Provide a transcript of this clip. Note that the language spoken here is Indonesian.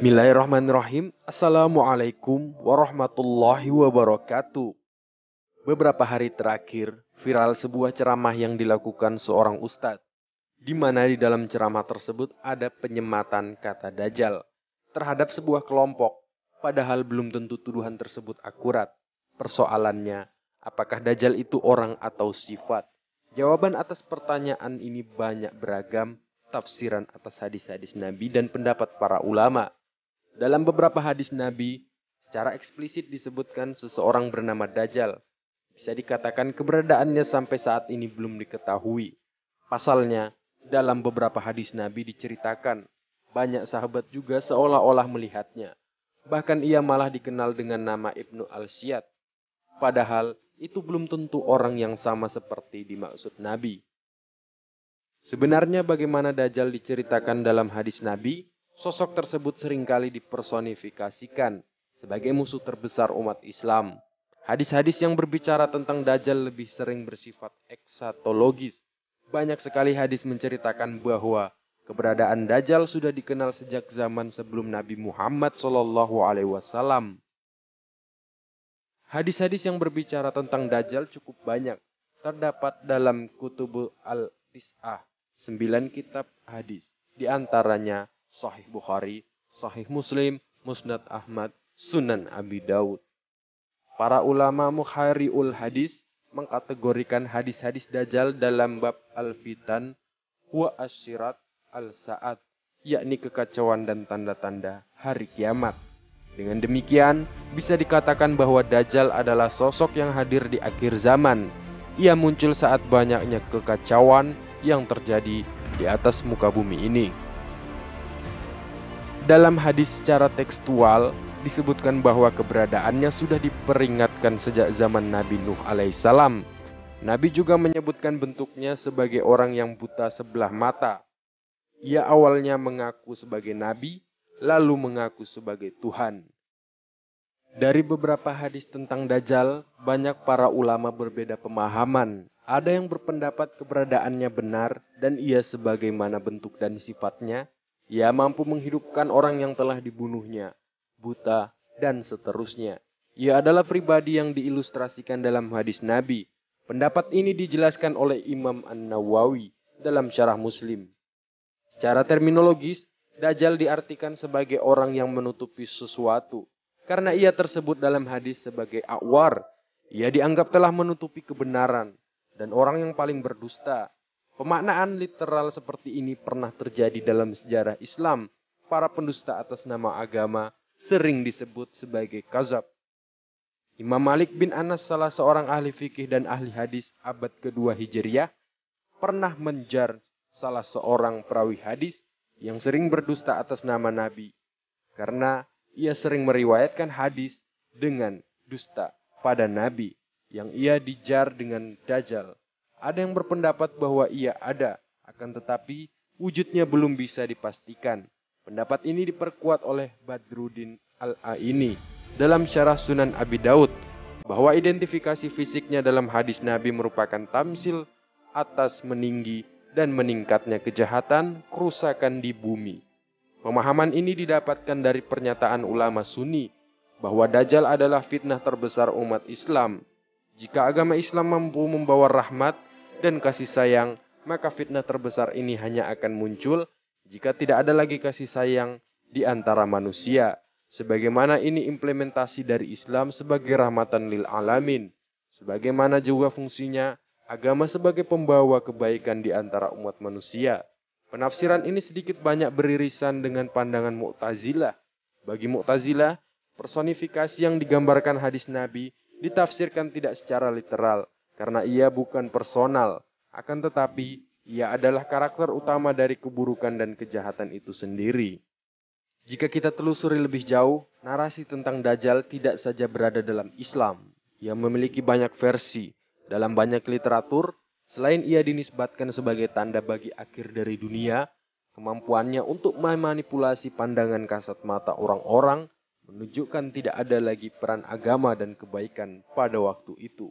Bismillahirrahmanirrahim. Assalamualaikum warahmatullahi wabarakatuh. Beberapa hari terakhir, viral sebuah ceramah yang dilakukan seorang ustadz, di mana di dalam ceramah tersebut ada penyematan kata dajjal terhadap sebuah kelompok, padahal belum tentu tuduhan tersebut akurat. Persoalannya, apakah dajjal itu orang atau sifat? Jawaban atas pertanyaan ini banyak beragam, tafsiran atas hadis-hadis Nabi dan pendapat para ulama dalam beberapa hadis Nabi, secara eksplisit disebutkan seseorang bernama Dajjal. Bisa dikatakan keberadaannya sampai saat ini belum diketahui. Pasalnya, dalam beberapa hadis Nabi diceritakan, banyak sahabat juga seolah-olah melihatnya. Bahkan ia malah dikenal dengan nama Ibnu Al-Syad. Padahal, itu belum tentu orang yang sama seperti dimaksud Nabi. Sebenarnya bagaimana Dajjal diceritakan dalam hadis Nabi Sosok tersebut seringkali dipersonifikasikan sebagai musuh terbesar umat Islam. Hadis-hadis yang berbicara tentang Dajjal lebih sering bersifat eksatologis. Banyak sekali hadis menceritakan bahwa keberadaan Dajjal sudah dikenal sejak zaman sebelum Nabi Muhammad SAW. Hadis-hadis yang berbicara tentang Dajjal cukup banyak, terdapat dalam Kutubul Al-Tis'ah, 9 kitab hadis, di antaranya Sahih Bukhari, Sahih Muslim, Musnad Ahmad, Sunan Abi Daud. Para ulama ul hadis mengkategorikan hadis-hadis dajjal dalam bab al-fitan wa asyirat al-sa'at, yakni kekacauan dan tanda-tanda hari kiamat. Dengan demikian, bisa dikatakan bahwa Dajjal adalah sosok yang hadir di akhir zaman. Ia muncul saat banyaknya kekacauan yang terjadi di atas muka bumi ini. Dalam hadis secara tekstual disebutkan bahwa keberadaannya sudah diperingatkan sejak zaman Nabi Nuh alaihissalam. Nabi juga menyebutkan bentuknya sebagai orang yang buta sebelah mata. Ia awalnya mengaku sebagai nabi, lalu mengaku sebagai Tuhan. Dari beberapa hadis tentang Dajjal, banyak para ulama berbeda pemahaman. Ada yang berpendapat keberadaannya benar dan ia sebagaimana bentuk dan sifatnya, ia mampu menghidupkan orang yang telah dibunuhnya, buta, dan seterusnya. Ia adalah pribadi yang diilustrasikan dalam hadis Nabi. Pendapat ini dijelaskan oleh Imam An-Nawawi dalam syarah Muslim. Secara terminologis, Dajjal diartikan sebagai orang yang menutupi sesuatu. Karena ia tersebut dalam hadis sebagai akwar. Ia dianggap telah menutupi kebenaran. Dan orang yang paling berdusta Pemaknaan literal seperti ini pernah terjadi dalam sejarah Islam. Para pendusta atas nama agama sering disebut sebagai kazab. Imam Malik bin Anas salah seorang ahli fikih dan ahli hadis abad kedua Hijriah pernah menjar salah seorang perawi hadis yang sering berdusta atas nama Nabi karena ia sering meriwayatkan hadis dengan dusta pada Nabi yang ia dijar dengan dajjal ada yang berpendapat bahwa ia ada, akan tetapi wujudnya belum bisa dipastikan. Pendapat ini diperkuat oleh Badruddin Al-Aini dalam syarah Sunan Abi Daud bahwa identifikasi fisiknya dalam hadis Nabi merupakan tamsil atas meninggi dan meningkatnya kejahatan, kerusakan di bumi. Pemahaman ini didapatkan dari pernyataan ulama Sunni bahwa Dajjal adalah fitnah terbesar umat Islam. Jika agama Islam mampu membawa rahmat, dan kasih sayang, maka fitnah terbesar ini hanya akan muncul jika tidak ada lagi kasih sayang di antara manusia. Sebagaimana ini implementasi dari Islam sebagai rahmatan lil alamin. Sebagaimana juga fungsinya agama sebagai pembawa kebaikan di antara umat manusia. Penafsiran ini sedikit banyak beririsan dengan pandangan Mu'tazilah. Bagi Mu'tazilah, personifikasi yang digambarkan hadis Nabi ditafsirkan tidak secara literal, karena ia bukan personal, akan tetapi ia adalah karakter utama dari keburukan dan kejahatan itu sendiri. Jika kita telusuri lebih jauh, narasi tentang Dajjal tidak saja berada dalam Islam. Ia memiliki banyak versi dalam banyak literatur. Selain ia dinisbatkan sebagai tanda bagi akhir dari dunia, kemampuannya untuk memanipulasi pandangan kasat mata orang-orang menunjukkan tidak ada lagi peran agama dan kebaikan pada waktu itu.